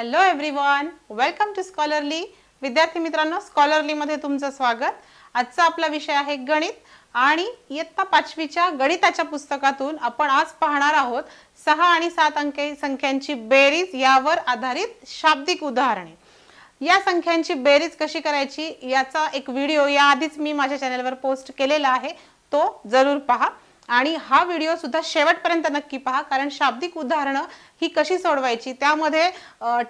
hello one welcome to Scholarly विद्यार्थी मित्रांनो स्कॉलरलीमध्ये तुमचं स्वागत आजचा आपला विषय आहे गणित आणि इयत्ता पाचवीच्या गणिताच्या पुस्तकातून आपण आज पाहणार आहोत सहा आणि सात अंके संख्यांची बेरीज यावर आधारित शाब्दिक उदाहरणे या संख्यांची बेरीज कशी करायची याचा एक व्हिडिओ याआधीच मी माझ्या चॅनलवर पोस्ट केलेला आहे तो जरूर पहा आणि हा व्हिडिओ सुद्धा शेवटपर्यंत नक्की पहा कारण शाब्दिक उदाहरणं ही कशी सोडवायची त्यामध्ये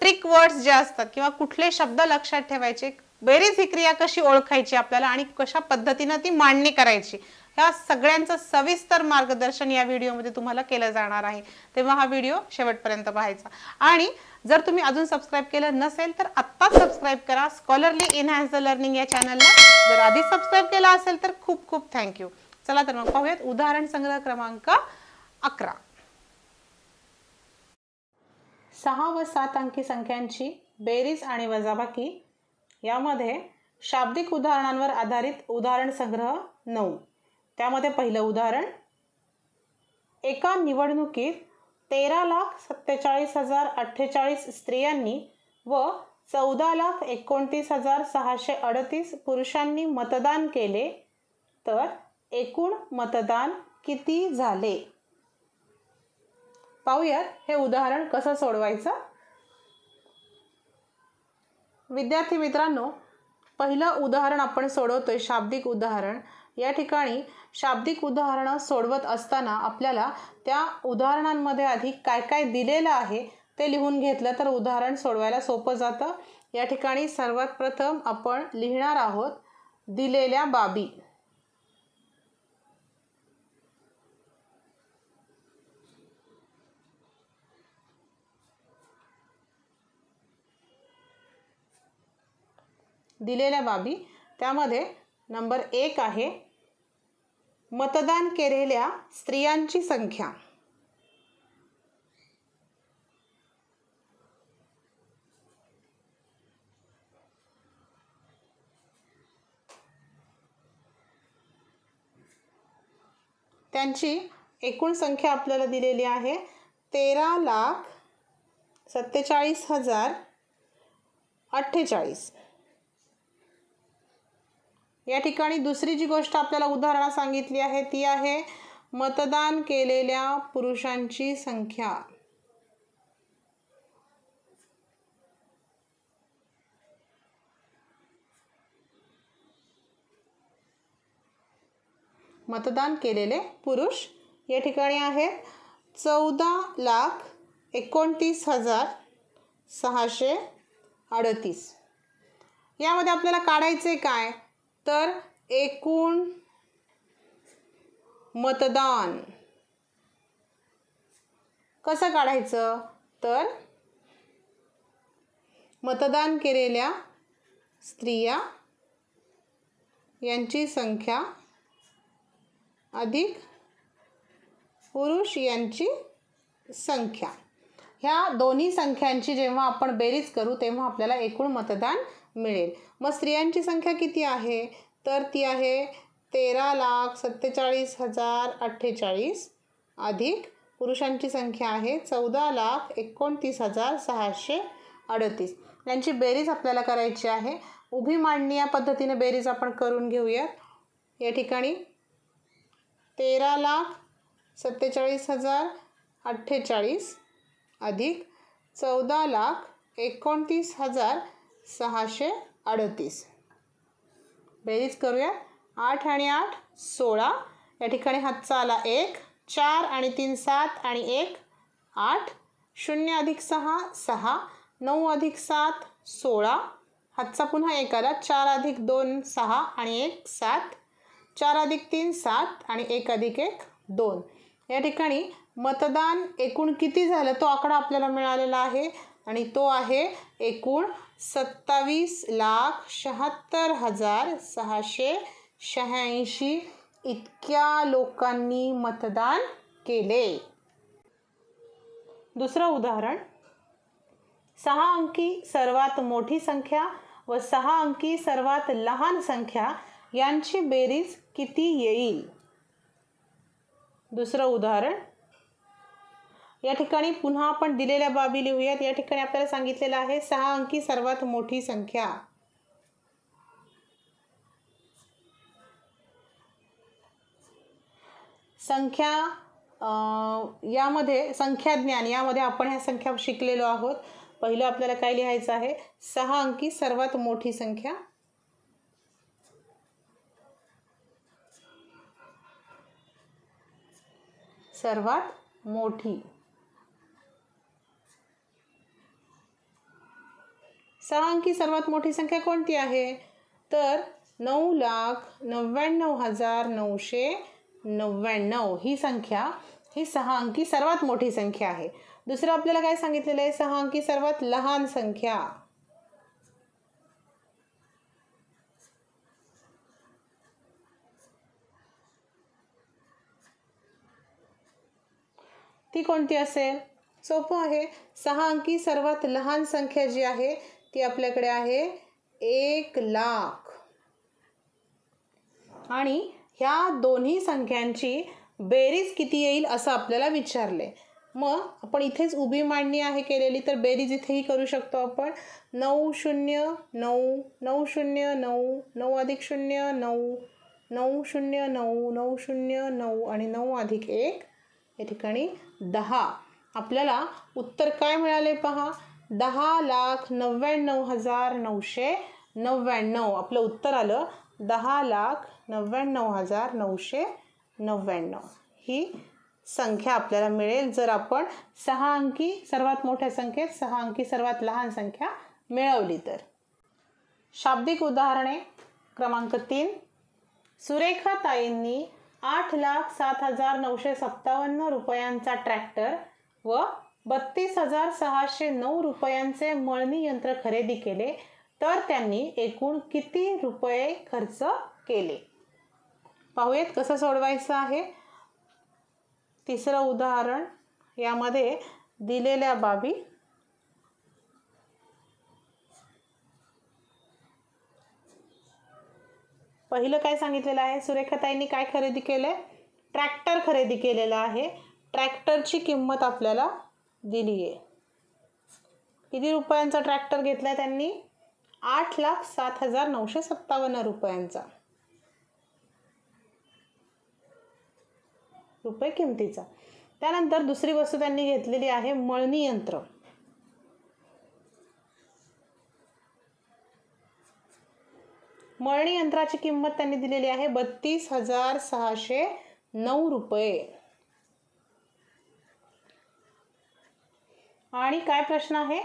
ट्रिक वर्ड्स जे असतात किंवा कुठले शब्द लक्षात ठेवायचे बेरीज ही क्रिया कशी ओळखायची आपल्याला आणि कशा पद्धतीनं ती मांडणी करायची ह्या सगळ्यांचं सविस्तर मार्गदर्शन या व्हिडिओमध्ये तुम्हाला केलं जाणार आहे तेव्हा हा व्हिडिओ शेवटपर्यंत पाहायचा आणि जर तुम्ही अजून सबस्क्राईब केलं नसेल तर आत्ताच सबस्क्राईब करा स्कॉलरली इनहॅन्स द लर्निंग या चॅनलला जर आधी सबस्क्राईब केला असेल तर खूप खूप थँक्यू चला तर मग पाहूयात उदाहरण संग्रह क्रमांक अकरा सहा व सात अंकी संख्यांची बेरीज आणि वजाबाकी यामध्ये शाब्दिक उदाहरणांवर आधारित उदाहरण संग्रह नऊ त्यामध्ये पहिलं उदाहरण एका निवडणुकीत तेरा लाख सत्तेचाळीस हजार अठ्ठेचाळीस स्त्रियांनी व चौदा लाख एकोणतीस हजार सहाशे अडतीस पुरुषांनी मतदान केले तर एकूण मतदान किती झाले पाहूयात हे उदाहरण कसं सोडवायचं विद्यार्थी मित्रांनो पहिलं उदाहरण आपण सोडवतोय शाब्दिक उदाहरण या ठिकाणी शाब्दिक उदाहरणं सोडवत असताना आपल्याला त्या उदाहरणांमध्ये आधी काय काय दिलेलं आहे ते लिहून घेतलं तर उदाहरण सोडवायला सोपं जातं या ठिकाणी सर्वात प्रथम आपण लिहिणार आहोत दिलेल्या बाबी दिलेल्या बाबी त्यामध्ये नंबर एक आहे मतदान केलेल्या स्त्रियांची संख्या त्यांची एकूण संख्या आपल्याला दिलेली आहे तेरा लाख सत्तेचाळीस हजार अठ्ठेचाळीस या ठिकाणी दुसरी जी गोष्ट आपल्याला उदाहरणं सांगितली आहे ती आहे मतदान केलेल्या पुरुषांची संख्या मतदान केलेले पुरुष या ठिकाणी आहेत चौदा लाख एकोणतीस हजार सहाशे अडतीस यामध्ये आपल्याला काढायचे काय तर एकूण मतदान कसं काढायचं तर मतदान केलेल्या स्त्रिया यांची संख्या अधिक पुरुष यांची संख्या ह्या दोन्ही संख्यांची जेव्हा आपण बेरीज करू तेव्हा आपल्याला एकूण मतदान मिळेल मग स्त्रियांची संख्या किती आहे तर ती आहे तेरा लाख सत्तेचाळीस हजार अठ्ठेचाळीस अधिक पुरुषांची संख्या आहे चौदा लाख एकोणतीस हजार सहाशे अडतीस यांची बेरीज आपल्याला करायची आहे उभी मांडणी या पद्धतीने बेरीज आपण करून घेऊयात या ठिकाणी तेरा लाख सत्तेचाळीस हजार अठ्ठेचाळीस अधिक चौदा लाख एकोणतीस हजार सहाशे अडतीस बेरीज करूया आठ आणि आठ सोळा या ठिकाणी हातचा आला एक चार आणि तीन सात आणि एक आठ शून्य अधिक सहा सहा नऊ अधिक सात सोळा हातचा पुन्हा एक आला चार अधिक दोन सहा आणि एक सात चार अधिक तीन सात आणि एक अधिक एक दोन या ठिकाणी मतदान एकूण किती झालं तो आकडा आपल्याला मिळालेला आहे आणि तो आहे एकूण सत्तावीस लाख शहात्तर हजार सहाशे शहाऐंशी इतक्या लोकांनी मतदान केले दुसरं उदाहरण सहा अंकी सर्वात मोठी संख्या व सहा अंकी सर्वात लहान संख्या यांची बेरीज किती येईल दुसरं उदाहरण या ठिकाणी पुन्हा आपण दिलेल्या बाबी लिहूयात या ठिकाणी आपल्याला सांगितलेलं आहे सहा अंकी सर्वात मोठी संख्या संख्या यामध्ये संख्या ज्ञान यामध्ये आपण ह्या संख्या शिकलेलो आहोत पहिलं आपल्याला काय लिहायचं आहे सहा अंकी सर्वात मोठी संख्या सर्वात मोठी सहा अंकी सर्वात मोठी संख्या कोणती आहे तर नऊ लाख नव्याण्णव हजार नऊशे नव्याण्णव ही संख्या ही सहा अंकी सर्वात मोठी संख्या आहे दुसरं आपल्याला काय सांगितलेलं आहे सहा अंकी सर्वात लहान संख्या ती कोणती असेल सोपं आहे सहा अंकी सर्वात लहान संख्या जी आहे ती आपल्याकडे आहे एक लाख आणि ह्या दोन्ही संख्यांची बेरीज किती येईल असं आपल्याला विचारले मग आपण इथेच उभी मांडणी आहे केलेली तर बेरीज इथेही करू शकतो आपण नऊ शून्य नऊ नऊ शून्य नऊ नऊ अधिक शून्य नऊ नऊ शून्य नऊ नऊ शून्य नऊ आणि नऊ अधिक एक या ठिकाणी दहा आपल्याला उत्तर काय मिळाले पहा दहा लाख नव्याण्णव हजार नऊशे नव्याण्णव आपलं उत्तर आलं दहा लाख नव्याण्णव हजार नऊशे नव्याण्णव ही संख्या आपल्याला मिळेल जर आपण सहा अंकी सर्वात मोठ्या संख्येत सहा अंकी सर्वात लहान संख्या मिळवली तर शाब्दिक उदाहरणे क्रमांक तीन सुरेखा ताईंनी आठ लाख सात हजार नऊशे सत्तावन्न रुपयांचा ट्रॅक्टर व बत्तीस हजार सहाशे नऊ रुपयांचे मळणी यंत्र खरेदी केले तर त्यांनी एकूण किती रुपये खर्च केले पाहूयात कसं सोडवायचं आहे तिसरं उदाहरण यामध्ये दिलेल्या बाबी पहिलं काय सांगितलेलं आहे सुरेखाताईंनी काय खरेदी केलं आहे ट्रॅक्टर खरेदी केलेला आहे ट्रॅक्टरची किंमत आपल्याला दिली आहे किती रुपयांचा ट्रॅक्टर घेतला त्यांनी आठ लाख सात हजार नऊशे सत्तावन्न रुपयांचा रुपये किमतीचा त्यानंतर दुसरी वस्तू त्यांनी घेतलेली आहे मळणी यंत्र मळणी यंत्राची किंमत त्यांनी दिलेली आहे बत्तीस हजार सहाशे नऊ रुपये आणि काय प्रश्न आहे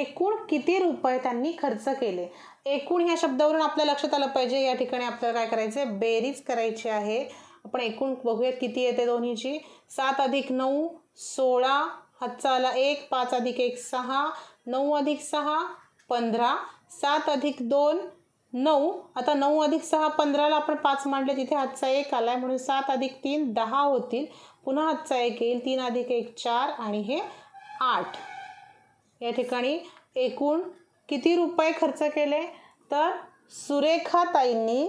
एकूण किती रुपये त्यांनी खर्च केले एकूण ह्या शब्दावरून आपल्या लक्षात आलं पाहिजे या ठिकाणी आपल्याला काय करायचं आहे बेरीज करायची आहे आपण एकूण बघूयात किती येते दोन्हीची सात अधिक नऊ सोळा हातचा आला एक पाच अधिक एक सहा नऊ अधिक सहा पंधरा सात अधिक दोन नऊ आता नऊ अधिक सहा पंधराला आपण पाच मांडले तिथे हातचा एक आला आहे म्हणून सात अधिक तीन दहा होतील पुन्हा हातचा एक येईल तीन अधिक एक चार आणि हे आठ या ठिकाणी एकूण किती रुपये खर्च केले तर सुरेखा ताईंनी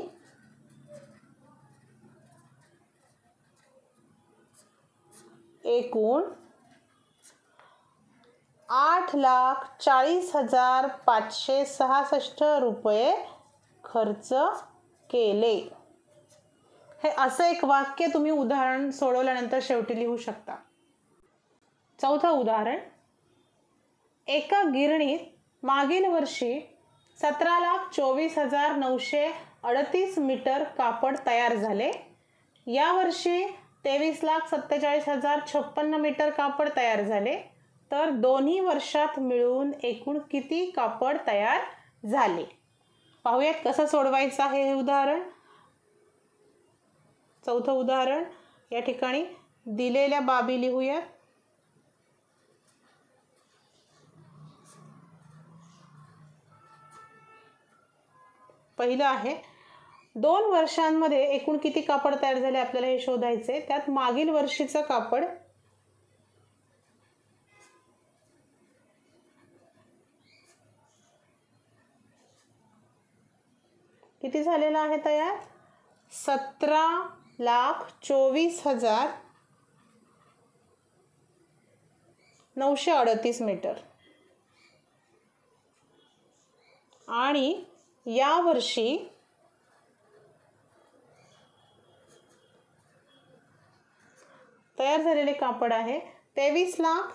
एकूण आठ लाख चाळीस हजार पाचशे सहासष्ट रुपये खर्च केले हे असं एक वाक्य तुम्ही उदाहरण सोडवल्यानंतर शेवटी लिहू शकता चौथं उदाहरण एका गिरणीत मागील वर्षी सतरा लाख चोवीस हजार नऊशे अडतीस मीटर कापड तयार झाले यावर्षी तेवीस लाख सत्तेचाळीस हजार छप्पन्न मीटर कापड तयार झाले तर दोन्ही वर्षात मिळून एकूण किती कापड तयार झाले पाहूयात कसं सोडवायचं आहे हे उदाहरण चौथं उदाहरण या ठिकाणी दिलेल्या बाबी लिहूयात पहिलं आहे दोन वर्षांमध्ये एकूण किती कापड तयार झाले आपल्याला हे शोधायचे त्यात मागील वर्षीचं कापड किती झालेलं आहे तयार सतरा लाख चोवीस हजार नऊशे अडतीस मीटर आणि या वर्षी तयार झालेले कापड आहे तेवीस लाख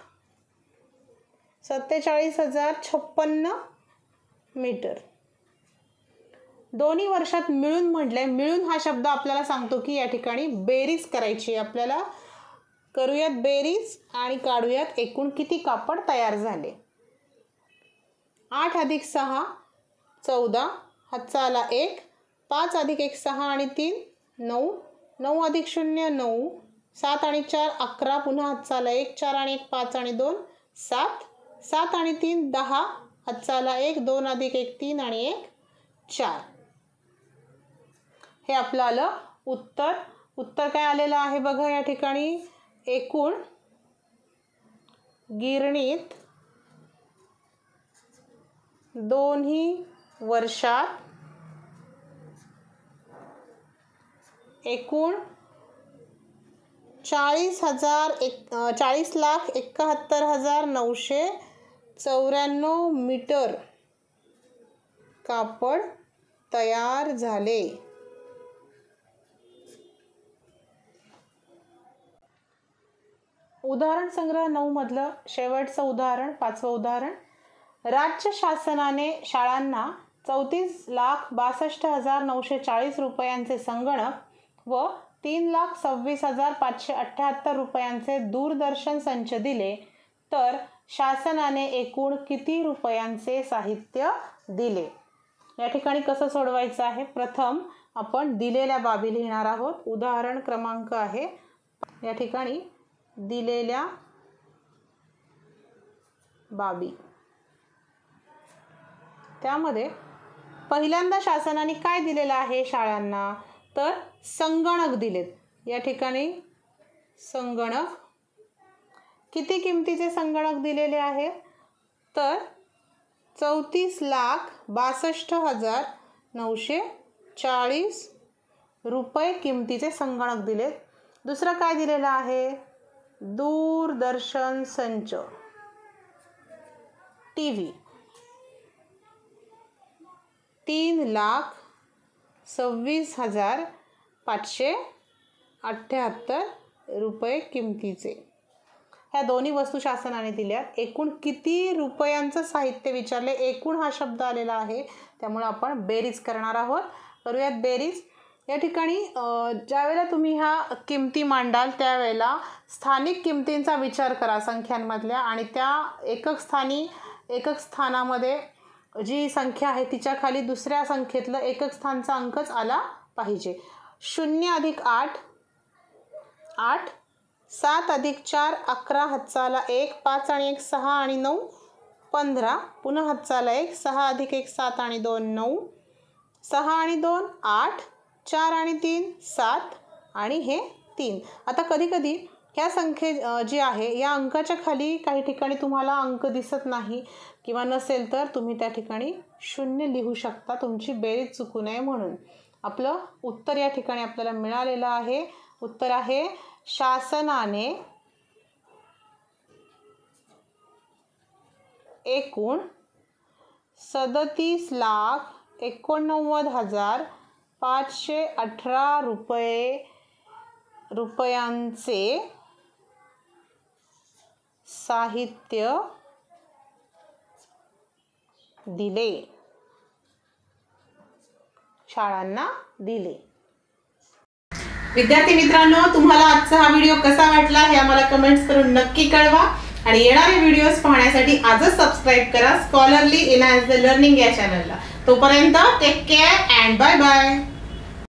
सत्तेचाळीस हजार छप्पन्न मीटर दोन्ही वर्षात मिळून म्हटलंय मिळून हा शब्द आपल्याला सांगतो की या ठिकाणी बेरीज करायची आपल्याला करूयात बेरीज आणि काढूयात एकूण किती कापड तयार झाले आठ अधिक सहा चौदा हातचा आला एक पाच अधिक एक सहा आणि तीन नऊ नऊ अधिक शून्य नऊ सात आणि चार अकरा पुन्हा हातचा आला एक चार आणि एक पाच आणि दोन सात सात आणि तीन दहा हातचा आला एक दोन अधिक एक तीन आणि एक चार हे आपलं आलं उत्तर उत्तर काय आलेलं आहे बघा या ठिकाणी एकूण गिरणीत दोन्ही वर्षात एकूण चाळीस हजार एक चाळीस लाख एकाहत्तर हजार नऊशे चौऱ्याण्णव मीटर कापड तयार झाले उदाहरण संग्रह नऊ मधलं शेवटचं उदाहरण पाचवं उदाहरण राज्य शासनाने शाळांना चौतीस लाख बासष्ट हजार नऊशे चाळीस रुपयांचे संगणक व तीन लाख सव्वीस हजार पाचशे अठ्ठ्याहत्तर रुपयांचे दूरदर्शन संच दिले तर शासनाने एकूण किती रुपयांचे साहित्य दिले या ठिकाणी कसं सोडवायचं आहे प्रथम आपण दिलेल्या बाबी लिहिणार आहोत उदाहरण क्रमांक आहे या ठिकाणी दिलेल्या बाबी त्यामध्ये पहिल्यांदा शासनाने काय दिलेलं आहे शाळांना तर संगणक दिलेत या ठिकाणी संगणक किती किमतीचे संगणक दिलेले आहे तर चौतीस लाख बासष्ट हजार नऊशे चाळीस रुपये किमतीचे संगणक दिलेत दुसरं काय दिलेलं आहे दूरदर्शन संच टी व्ही तीन लाख सव्वीस हजार पाचशे अठ्ठ्याहत्तर रुपये किमतीचे ह्या दोन्ही वस्तू शासनाने दिल्यात एकूण किती रुपयांचं साहित्य विचारले एकूण हा शब्द आलेला आहे त्यामुळे आपण बेरीज करणार आहोत करूयात बेरीज या ठिकाणी ज्यावेळेला तुम्ही ह्या किमती मांडाल त्यावेळेला स्थानिक किमतींचा विचार करा संख्यांमधल्या आणि त्या एकक स्थानी एकक स्थानामध्ये जी संख्या आहे तिच्या खाली दुसऱ्या संख्येतलं एकच स्थानचा अंकच आला पाहिजे शून्य अधिक आठ आठ सात अधिक चार अकरा हातचाला एक पाच आणि एक सहा आणि नऊ पंधरा पुन्हा हातचाला एक सहा अधिक एक सात आणि दोन नऊ सहा आणि दोन आठ चार आणि तीन सात आणि हे तीन आता कधी कधी ह्या संख्ये जी आहे या अंकाच्या खाली काही ठिकाणी तुम्हाला अंक दिसत नाही किंवा नसेल तर तुम्ही त्या ठिकाणी शून्य लिहू शकता तुमची बेरीज चुकू नये म्हणून आपलं उत्तर या ठिकाणी आपल्याला मिळालेलं आहे उत्तर आहे शासनाने एकूण सदतीस लाख एकोणनव्वद हजार पाचशे अठरा रुपये रुपयांचे साहित्य दिले शाळांना दिले विद्यार्थी मित्रांनो तुम्हाला आजचा हा व्हिडिओ कसा वाटला हे आम्हाला कमेंट्स करून नक्की कळवा आणि येणारे व्हिडिओ पाहण्यासाठी आजच सबस्क्राईब करा Scholarly in as the learning या चॅनलला तोपर्यंत take care and bye bye